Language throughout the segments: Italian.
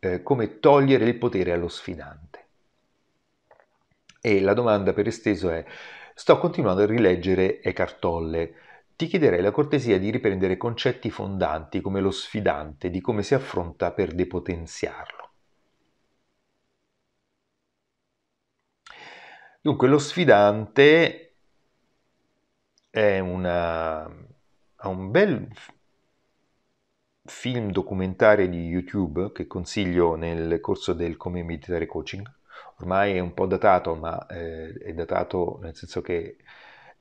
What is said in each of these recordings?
eh, come togliere il potere allo sfidante. E la domanda per esteso è, sto continuando a rileggere Eckhart Tolle, ti chiederei la cortesia di riprendere concetti fondanti come lo sfidante, di come si affronta per depotenziarlo. Dunque, lo sfidante è una, ha un bel film documentario di YouTube che consiglio nel corso del Come Meditare Coaching. Ormai è un po' datato, ma eh, è datato nel senso che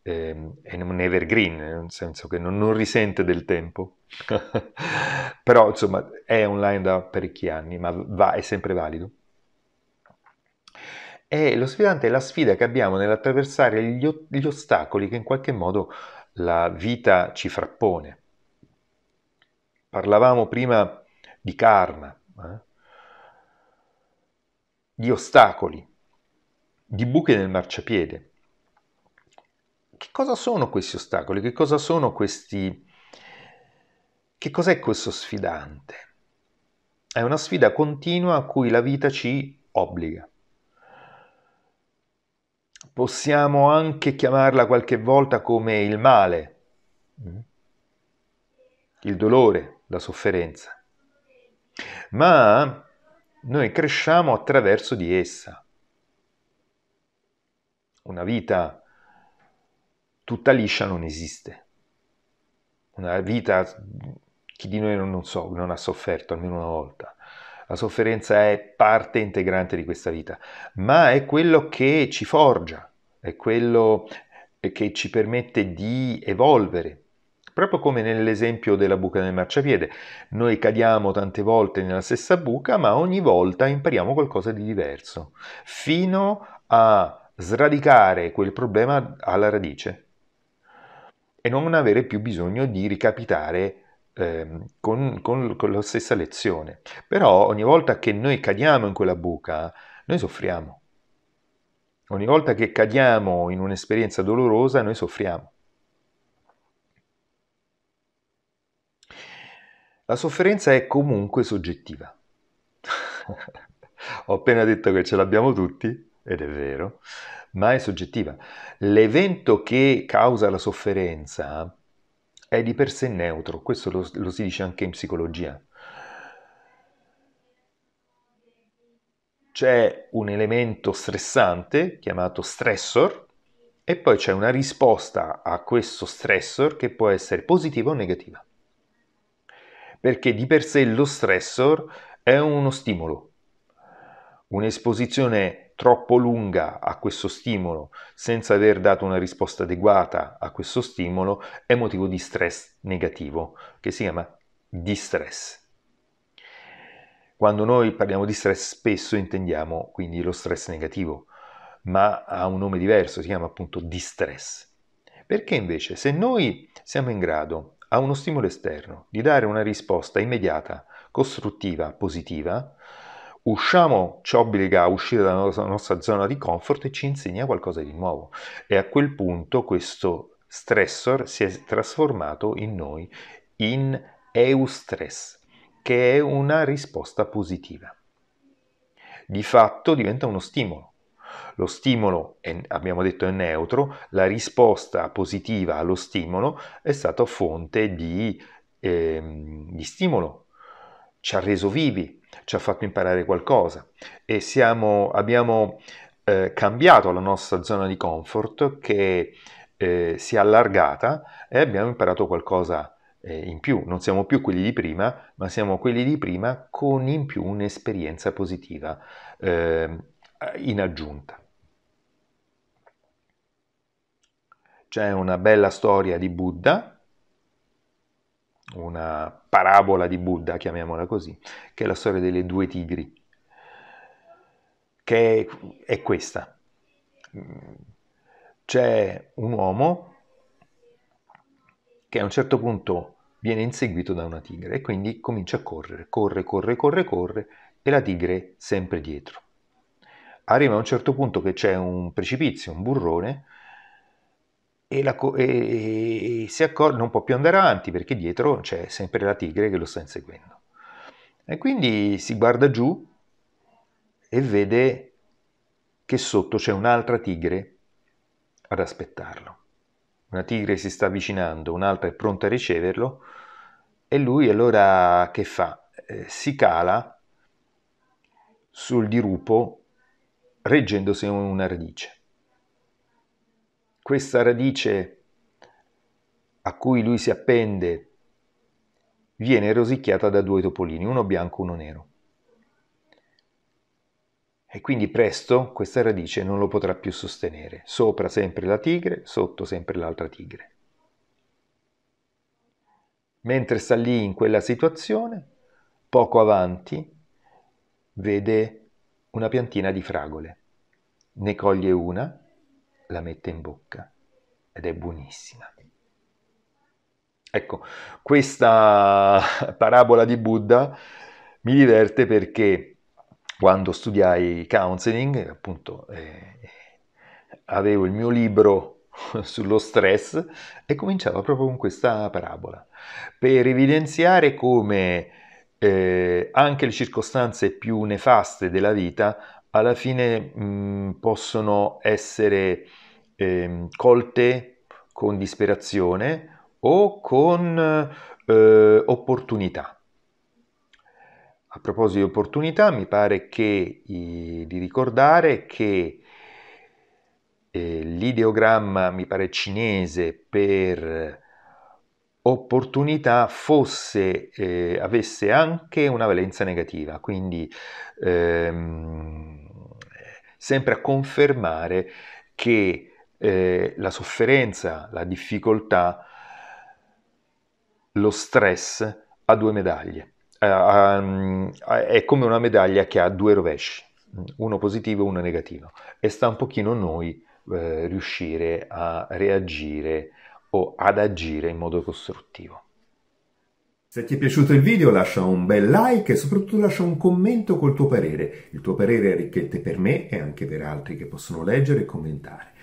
eh, è un evergreen, eh, nel senso che non, non risente del tempo. Però insomma è online da parecchi anni, ma va, è sempre valido. E lo sfidante è la sfida che abbiamo nell'attraversare gli, gli ostacoli che in qualche modo la vita ci frappone. Parlavamo prima di karma, eh? di ostacoli, di buche nel marciapiede. Che cosa sono questi ostacoli? Che cosa sono questi... Che cos'è questo sfidante? È una sfida continua a cui la vita ci obbliga. Possiamo anche chiamarla qualche volta come il male, mm? il dolore, la sofferenza, ma noi cresciamo attraverso di essa. Una vita tutta liscia non esiste. Una vita, chi di noi non, so, non ha sofferto almeno una volta. La sofferenza è parte integrante di questa vita, ma è quello che ci forgia, è quello che ci permette di evolvere, proprio come nell'esempio della buca del marciapiede. Noi cadiamo tante volte nella stessa buca, ma ogni volta impariamo qualcosa di diverso, fino a sradicare quel problema alla radice e non avere più bisogno di ricapitare ehm, con, con, con, la stessa lezione. Però ogni volta che noi cadiamo in quella buca, noi soffriamo. Ogni volta che cadiamo in un'esperienza dolorosa, noi soffriamo. La sofferenza è comunque soggettiva. Ho appena detto che ce l'abbiamo tutti, ed è vero, ma è soggettiva. L'evento che causa la sofferenza è di per sé neutro, questo lo, lo si dice anche in psicologia. C'è un elemento stressante chiamato stressor e poi c'è una risposta a questo stressor che può essere positiva o negativa perché di per sé lo stressor è uno stimolo. Un'esposizione troppo lunga a questo stimolo senza aver dato una risposta adeguata a questo stimolo è motivo di stress negativo, che si chiama distress. Quando noi parliamo di stress spesso intendiamo quindi lo stress negativo, ma ha un nome diverso, si chiama appunto distress. Perché invece se noi siamo in grado a uno stimolo esterno, di dare una risposta immediata, costruttiva, positiva, usciamo, ci obbliga a uscire dalla nostra, zona di comfort e ci insegna qualcosa di nuovo. E a quel punto questo stressor si è trasformato in noi in eustress, che è una risposta positiva. Di fatto diventa uno stimolo lo stimolo, è, abbiamo detto, è neutro, la risposta positiva allo stimolo è stata fonte di, eh, di stimolo, ci ha reso vivi, ci ha fatto imparare qualcosa e siamo, abbiamo eh, cambiato la nostra zona di comfort che eh, si è allargata e abbiamo imparato qualcosa eh, in più, non siamo più quelli di prima, ma siamo quelli di prima con in più un'esperienza positiva. Eh, eh, in aggiunta. C'è una bella storia di Buddha, una parabola di Buddha, chiamiamola così, che è la storia delle due tigri, che è questa. C'è un uomo che a un certo punto viene inseguito da una tigre e quindi comincia a correre, corre, corre, corre, corre e la tigre sempre dietro arriva a un certo punto che c'è un precipizio, un burrone, e, la, e, e si accorge non può più andare avanti perché dietro c'è sempre la tigre che lo sta inseguendo. E quindi si guarda giù e vede che sotto c'è un'altra tigre ad aspettarlo. Una tigre si sta avvicinando, un'altra è pronta a riceverlo e lui allora che fa? Eh, si cala sul dirupo reggendosi una radice. Questa radice a cui lui si appende viene rosicchiata da due topolini, uno bianco e uno nero. E quindi presto questa radice non lo potrà più sostenere. Sopra sempre la tigre, sotto sempre l'altra tigre. Mentre sta lì in quella situazione, poco avanti vede una piantina di fragole. Ne coglie una, la mette in bocca ed è buonissima. Ecco, questa parabola di Buddha mi diverte perché quando studiai counseling, appunto, eh, avevo il mio libro sullo stress e cominciava proprio con questa parabola per evidenziare come eh, anche le circostanze più nefaste della vita alla fine mh, mm, possono essere eh, colte con disperazione o con eh, opportunità. A proposito di opportunità, mi pare che, i, di ricordare che eh, l'ideogramma, mi pare cinese, per opportunità fosse, eh, avesse anche una valenza negativa, quindi ehm, sempre a confermare che eh, la sofferenza, la difficoltà, lo stress ha due medaglie, eh, è come una medaglia che ha due rovesci, uno positivo e uno negativo, e sta un pochino a noi eh, riuscire a reagire o ad agire in modo costruttivo. Se ti è piaciuto il video lascia un bel like e soprattutto lascia un commento col tuo parere. Il tuo parere è ricchette per me e anche per altri che possono leggere e commentare.